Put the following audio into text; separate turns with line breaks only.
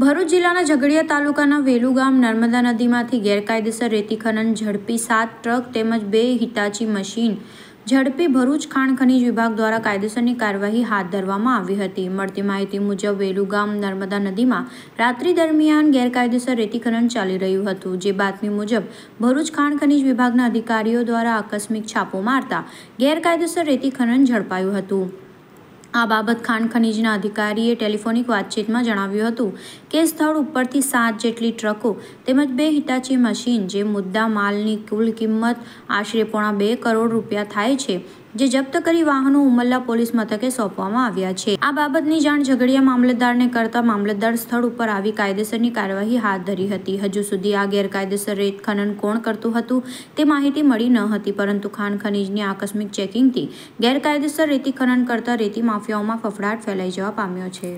ભરૂચ જિલ્લાના ઝઘડિયા તાલુકાના વેલુ ગામ નર્મદા નદીમાંથી ગેરકાયદેસર રેતી ખનન ઝડપી સાત ટ્રક તેમજ બે હિતાચી મશીન ઝડપી ભરૂચ ખાણ ખનીજ વિભાગ દ્વારા કાયદેસરની કાર્યવાહી હાથ ધરવામાં આવી હતી મળતી માહિતી મુજબ વેલુ ગામ નર્મદા નદીમાં રાત્રિ દરમિયાન ગેરકાયદેસર રેતી ખનન ચાલી રહ્યું હતું જે બાતમી મુજબ ભરૂચ ખાણ ખનીજ વિભાગના અધિકારીઓ દ્વારા આકસ્મિક છાપો મારતા ગેરકાયદેસર રેતી ખનન ઝડપાયું હતું આ બાબત ખાણ ખનીજના અધિકારીએ ટેલિફોનિક વાતચીતમાં જણાવ્યું હતું કે સ્થળ ઉપરથી સાત જેટલી ટ્રકો તેમજ બે હિતાચી મશીન જે મુદ્દા માલની કુલ કિંમત આશરે પોણા બે કરોડ રૂપિયા થાય છે જે જપ્ત કરી વાહનો ઉમલ્લા પોલીસ મથકે સોંપવામાં આવ્યા છે આ બાબતની જાણ ઝઘડિયા મામલતદારને કરતા મામલતદાર સ્થળ ઉપર આવી કાયદેસરની કાર્યવાહી હાથ ધરી હતી હજુ સુધી આ ગેરકાયદેસર રેત ખનન કોણ કરતું હતું તે માહિતી મળી ન હતી પરંતુ ખાણ ખનીજની આકસ્મિક ચેકિંગથી ગેરકાયદેસર રેતી ખનન કરતા રેતી માફિયાઓમાં ફફડાટ ફેલાઈ જવા પામ્યો છે